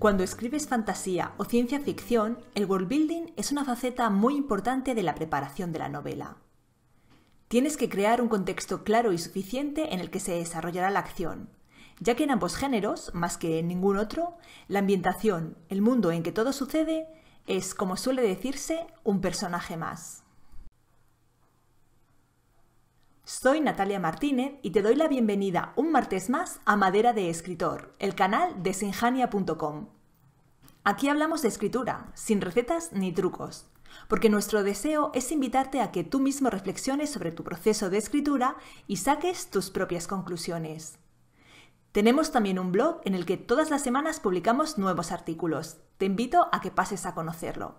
Cuando escribes fantasía o ciencia ficción, el world building es una faceta muy importante de la preparación de la novela. Tienes que crear un contexto claro y suficiente en el que se desarrollará la acción, ya que en ambos géneros, más que en ningún otro, la ambientación, el mundo en que todo sucede, es, como suele decirse, un personaje más. Soy Natalia Martínez y te doy la bienvenida un martes más a Madera de Escritor, el canal de sinjania.com. Aquí hablamos de escritura, sin recetas ni trucos, porque nuestro deseo es invitarte a que tú mismo reflexiones sobre tu proceso de escritura y saques tus propias conclusiones. Tenemos también un blog en el que todas las semanas publicamos nuevos artículos. Te invito a que pases a conocerlo.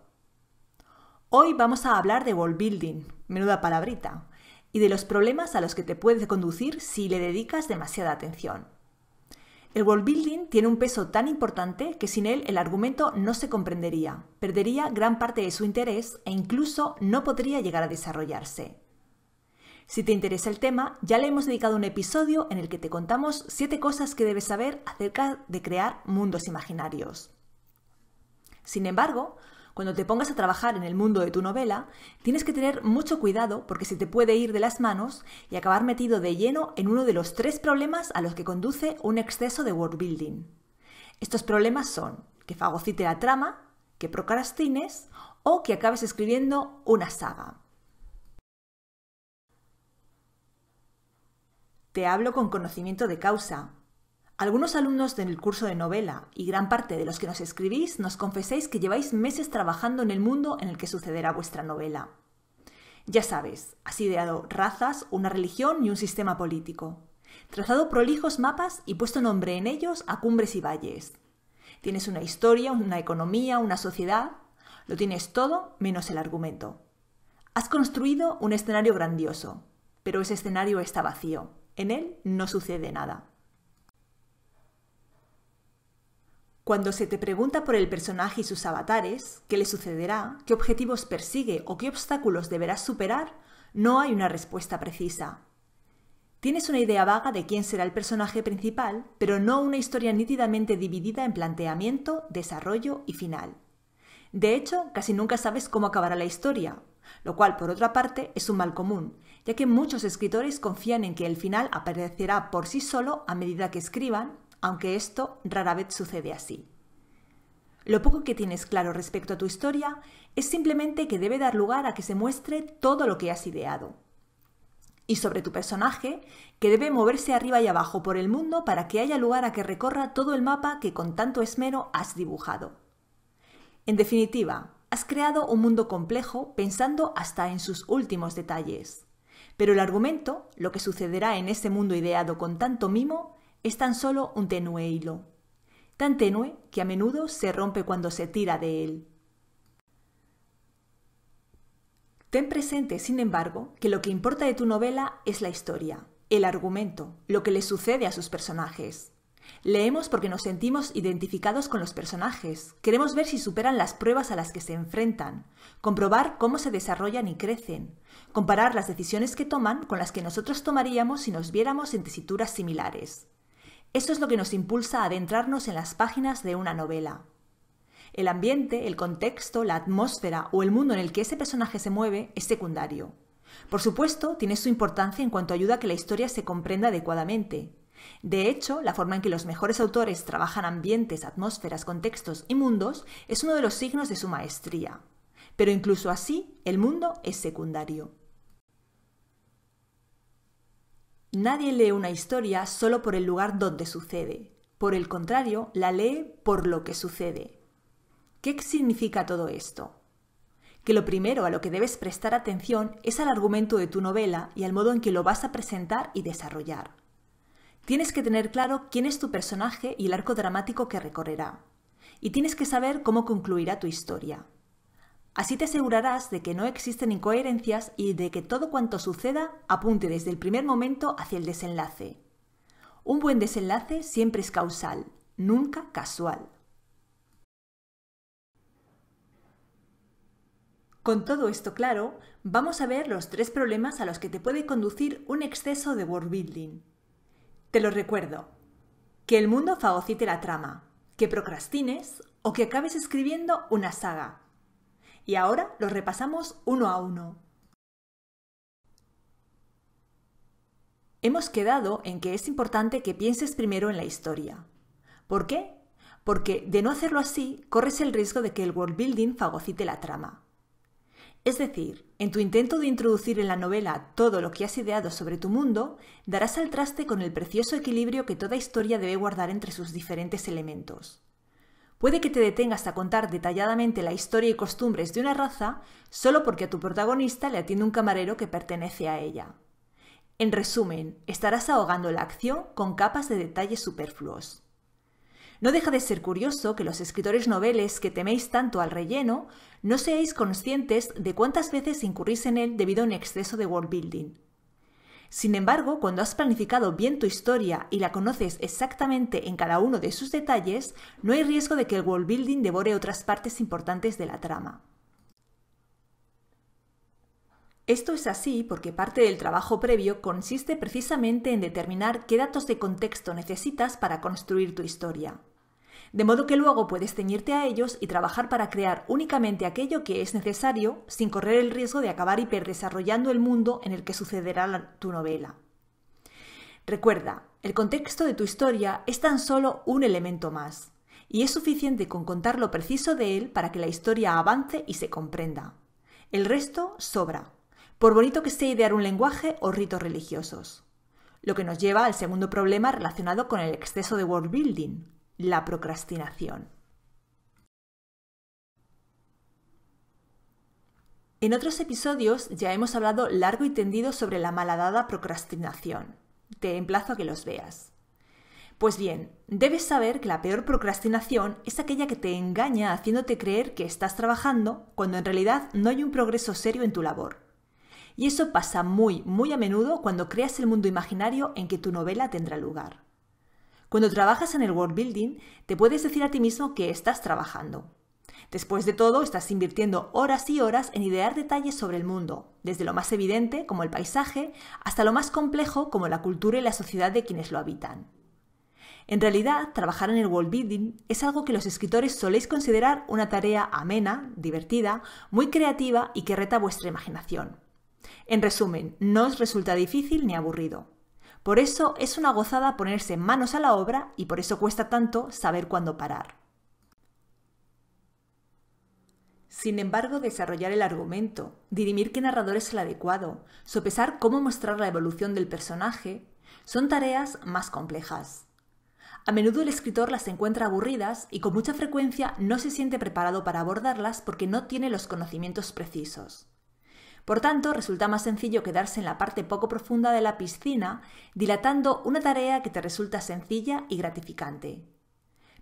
Hoy vamos a hablar de worldbuilding. menuda palabrita, y de los problemas a los que te puedes conducir si le dedicas demasiada atención. El world building tiene un peso tan importante que sin él el argumento no se comprendería, perdería gran parte de su interés e incluso no podría llegar a desarrollarse. Si te interesa el tema, ya le hemos dedicado un episodio en el que te contamos 7 cosas que debes saber acerca de crear mundos imaginarios. Sin embargo, cuando te pongas a trabajar en el mundo de tu novela, tienes que tener mucho cuidado porque se te puede ir de las manos y acabar metido de lleno en uno de los tres problemas a los que conduce un exceso de world building. Estos problemas son que fagocite la trama, que procrastines o que acabes escribiendo una saga. Te hablo con conocimiento de causa, algunos alumnos del curso de novela y gran parte de los que nos escribís nos confesáis que lleváis meses trabajando en el mundo en el que sucederá vuestra novela. Ya sabes, has ideado razas, una religión y un sistema político. Trazado prolijos mapas y puesto nombre en ellos a cumbres y valles. Tienes una historia, una economía, una sociedad. Lo tienes todo menos el argumento. Has construido un escenario grandioso, pero ese escenario está vacío. En él no sucede nada. Cuando se te pregunta por el personaje y sus avatares, qué le sucederá, qué objetivos persigue o qué obstáculos deberás superar, no hay una respuesta precisa. Tienes una idea vaga de quién será el personaje principal, pero no una historia nítidamente dividida en planteamiento, desarrollo y final. De hecho, casi nunca sabes cómo acabará la historia, lo cual, por otra parte, es un mal común, ya que muchos escritores confían en que el final aparecerá por sí solo a medida que escriban aunque esto rara vez sucede así. Lo poco que tienes claro respecto a tu historia es simplemente que debe dar lugar a que se muestre todo lo que has ideado. Y sobre tu personaje, que debe moverse arriba y abajo por el mundo para que haya lugar a que recorra todo el mapa que con tanto esmero has dibujado. En definitiva, has creado un mundo complejo pensando hasta en sus últimos detalles. Pero el argumento, lo que sucederá en ese mundo ideado con tanto mimo, es tan solo un tenue hilo, tan tenue que a menudo se rompe cuando se tira de él. Ten presente, sin embargo, que lo que importa de tu novela es la historia, el argumento, lo que le sucede a sus personajes. Leemos porque nos sentimos identificados con los personajes, queremos ver si superan las pruebas a las que se enfrentan, comprobar cómo se desarrollan y crecen, comparar las decisiones que toman con las que nosotros tomaríamos si nos viéramos en tesituras similares. Eso es lo que nos impulsa a adentrarnos en las páginas de una novela. El ambiente, el contexto, la atmósfera o el mundo en el que ese personaje se mueve es secundario. Por supuesto, tiene su importancia en cuanto ayuda a que la historia se comprenda adecuadamente. De hecho, la forma en que los mejores autores trabajan ambientes, atmósferas, contextos y mundos es uno de los signos de su maestría. Pero incluso así, el mundo es secundario. Nadie lee una historia solo por el lugar donde sucede. Por el contrario, la lee por lo que sucede. ¿Qué significa todo esto? Que lo primero a lo que debes prestar atención es al argumento de tu novela y al modo en que lo vas a presentar y desarrollar. Tienes que tener claro quién es tu personaje y el arco dramático que recorrerá. Y tienes que saber cómo concluirá tu historia. Así te asegurarás de que no existen incoherencias y de que todo cuanto suceda apunte desde el primer momento hacia el desenlace. Un buen desenlace siempre es causal, nunca casual. Con todo esto claro, vamos a ver los tres problemas a los que te puede conducir un exceso de world building. Te lo recuerdo. Que el mundo fagocite la trama, que procrastines o que acabes escribiendo una saga, y ahora los repasamos uno a uno. Hemos quedado en que es importante que pienses primero en la historia. ¿Por qué? Porque de no hacerlo así, corres el riesgo de que el world building fagocite la trama. Es decir, en tu intento de introducir en la novela todo lo que has ideado sobre tu mundo, darás al traste con el precioso equilibrio que toda historia debe guardar entre sus diferentes elementos. Puede que te detengas a contar detalladamente la historia y costumbres de una raza solo porque a tu protagonista le atiende un camarero que pertenece a ella. En resumen, estarás ahogando la acción con capas de detalles superfluos. No deja de ser curioso que los escritores noveles que teméis tanto al relleno no seáis conscientes de cuántas veces incurrís en él debido a un exceso de world building. Sin embargo, cuando has planificado bien tu historia y la conoces exactamente en cada uno de sus detalles, no hay riesgo de que el world building devore otras partes importantes de la trama. Esto es así porque parte del trabajo previo consiste precisamente en determinar qué datos de contexto necesitas para construir tu historia de modo que luego puedes ceñirte a ellos y trabajar para crear únicamente aquello que es necesario sin correr el riesgo de acabar hiperdesarrollando el mundo en el que sucederá tu novela. Recuerda, el contexto de tu historia es tan solo un elemento más, y es suficiente con contar lo preciso de él para que la historia avance y se comprenda. El resto sobra, por bonito que sea idear un lenguaje o ritos religiosos. Lo que nos lleva al segundo problema relacionado con el exceso de world building, la procrastinación. En otros episodios ya hemos hablado largo y tendido sobre la malhadada procrastinación. Te emplazo a que los veas. Pues bien, debes saber que la peor procrastinación es aquella que te engaña haciéndote creer que estás trabajando cuando en realidad no hay un progreso serio en tu labor. Y eso pasa muy, muy a menudo cuando creas el mundo imaginario en que tu novela tendrá lugar. Cuando trabajas en el world building, te puedes decir a ti mismo que estás trabajando. Después de todo, estás invirtiendo horas y horas en idear detalles sobre el mundo, desde lo más evidente, como el paisaje, hasta lo más complejo, como la cultura y la sociedad de quienes lo habitan. En realidad, trabajar en el world building es algo que los escritores soléis considerar una tarea amena, divertida, muy creativa y que reta vuestra imaginación. En resumen, no os resulta difícil ni aburrido. Por eso es una gozada ponerse manos a la obra y por eso cuesta tanto saber cuándo parar. Sin embargo, desarrollar el argumento, dirimir qué narrador es el adecuado, sopesar cómo mostrar la evolución del personaje, son tareas más complejas. A menudo el escritor las encuentra aburridas y con mucha frecuencia no se siente preparado para abordarlas porque no tiene los conocimientos precisos. Por tanto, resulta más sencillo quedarse en la parte poco profunda de la piscina, dilatando una tarea que te resulta sencilla y gratificante.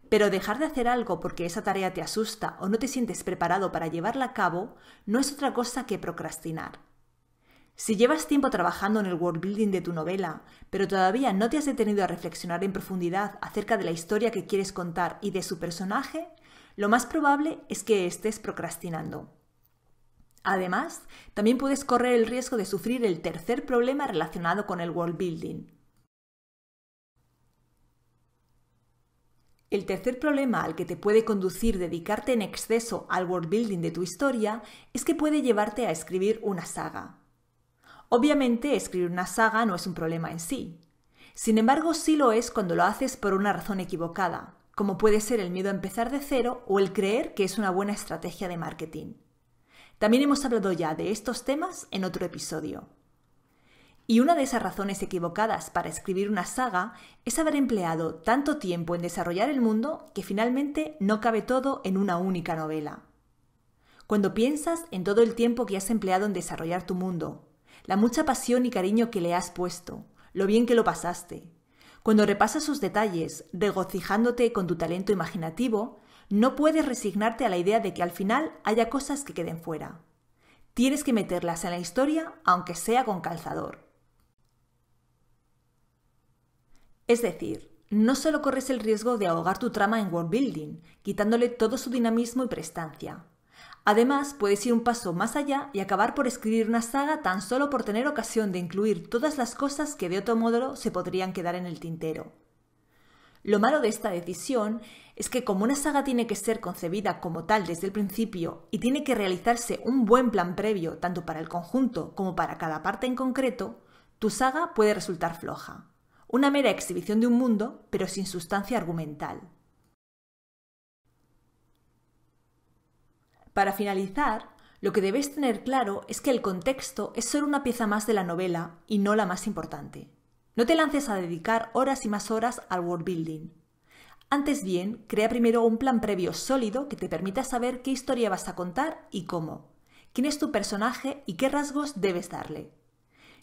Pero dejar de hacer algo porque esa tarea te asusta o no te sientes preparado para llevarla a cabo no es otra cosa que procrastinar. Si llevas tiempo trabajando en el worldbuilding de tu novela, pero todavía no te has detenido a reflexionar en profundidad acerca de la historia que quieres contar y de su personaje, lo más probable es que estés procrastinando. Además, también puedes correr el riesgo de sufrir el tercer problema relacionado con el world building. El tercer problema al que te puede conducir dedicarte en exceso al world building de tu historia es que puede llevarte a escribir una saga. Obviamente, escribir una saga no es un problema en sí. Sin embargo, sí lo es cuando lo haces por una razón equivocada, como puede ser el miedo a empezar de cero o el creer que es una buena estrategia de marketing. También hemos hablado ya de estos temas en otro episodio. Y una de esas razones equivocadas para escribir una saga es haber empleado tanto tiempo en desarrollar el mundo que finalmente no cabe todo en una única novela. Cuando piensas en todo el tiempo que has empleado en desarrollar tu mundo, la mucha pasión y cariño que le has puesto, lo bien que lo pasaste, cuando repasas sus detalles, regocijándote con tu talento imaginativo, no puedes resignarte a la idea de que al final haya cosas que queden fuera. Tienes que meterlas en la historia, aunque sea con calzador. Es decir, no solo corres el riesgo de ahogar tu trama en worldbuilding, quitándole todo su dinamismo y prestancia. Además, puedes ir un paso más allá y acabar por escribir una saga tan solo por tener ocasión de incluir todas las cosas que de otro modo se podrían quedar en el tintero. Lo malo de esta decisión es que como una saga tiene que ser concebida como tal desde el principio y tiene que realizarse un buen plan previo tanto para el conjunto como para cada parte en concreto, tu saga puede resultar floja. Una mera exhibición de un mundo, pero sin sustancia argumental. Para finalizar, lo que debes tener claro es que el contexto es solo una pieza más de la novela y no la más importante. No te lances a dedicar horas y más horas al world building. Antes bien, crea primero un plan previo sólido que te permita saber qué historia vas a contar y cómo, quién es tu personaje y qué rasgos debes darle.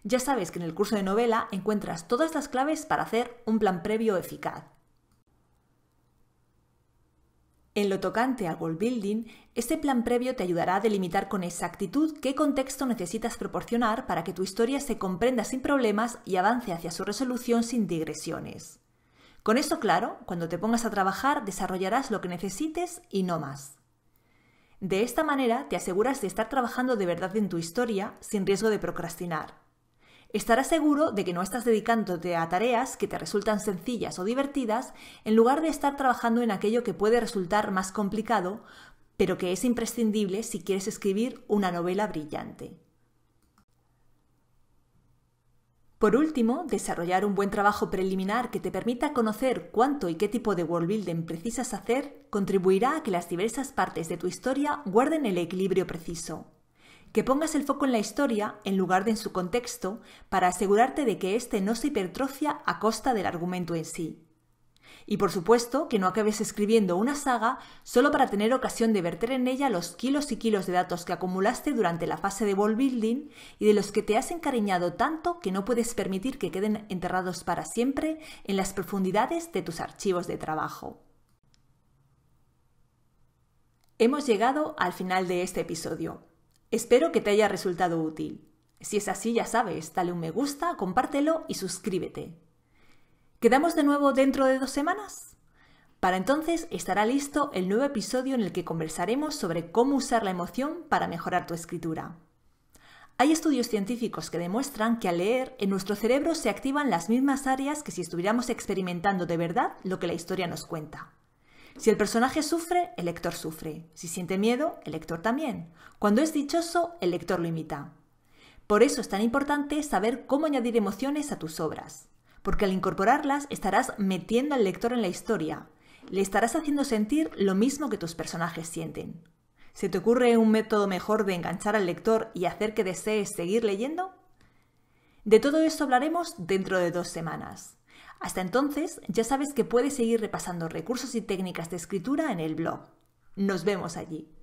Ya sabes que en el curso de novela encuentras todas las claves para hacer un plan previo eficaz. En lo tocante al world building, este plan previo te ayudará a delimitar con exactitud qué contexto necesitas proporcionar para que tu historia se comprenda sin problemas y avance hacia su resolución sin digresiones. Con esto claro, cuando te pongas a trabajar desarrollarás lo que necesites y no más. De esta manera te aseguras de estar trabajando de verdad en tu historia sin riesgo de procrastinar. Estarás seguro de que no estás dedicándote a tareas que te resultan sencillas o divertidas en lugar de estar trabajando en aquello que puede resultar más complicado, pero que es imprescindible si quieres escribir una novela brillante. Por último, desarrollar un buen trabajo preliminar que te permita conocer cuánto y qué tipo de worldbuilding precisas hacer contribuirá a que las diversas partes de tu historia guarden el equilibrio preciso que pongas el foco en la historia en lugar de en su contexto para asegurarte de que éste no se hipertrofia a costa del argumento en sí. Y por supuesto que no acabes escribiendo una saga solo para tener ocasión de verter en ella los kilos y kilos de datos que acumulaste durante la fase de world building y de los que te has encariñado tanto que no puedes permitir que queden enterrados para siempre en las profundidades de tus archivos de trabajo. Hemos llegado al final de este episodio. Espero que te haya resultado útil. Si es así, ya sabes, dale un me gusta, compártelo y suscríbete. ¿Quedamos de nuevo dentro de dos semanas? Para entonces estará listo el nuevo episodio en el que conversaremos sobre cómo usar la emoción para mejorar tu escritura. Hay estudios científicos que demuestran que al leer en nuestro cerebro se activan las mismas áreas que si estuviéramos experimentando de verdad lo que la historia nos cuenta. Si el personaje sufre, el lector sufre. Si siente miedo, el lector también. Cuando es dichoso, el lector lo imita. Por eso es tan importante saber cómo añadir emociones a tus obras, porque al incorporarlas estarás metiendo al lector en la historia, le estarás haciendo sentir lo mismo que tus personajes sienten. ¿Se te ocurre un método mejor de enganchar al lector y hacer que desees seguir leyendo? De todo esto hablaremos dentro de dos semanas. Hasta entonces, ya sabes que puedes seguir repasando recursos y técnicas de escritura en el blog. Nos vemos allí.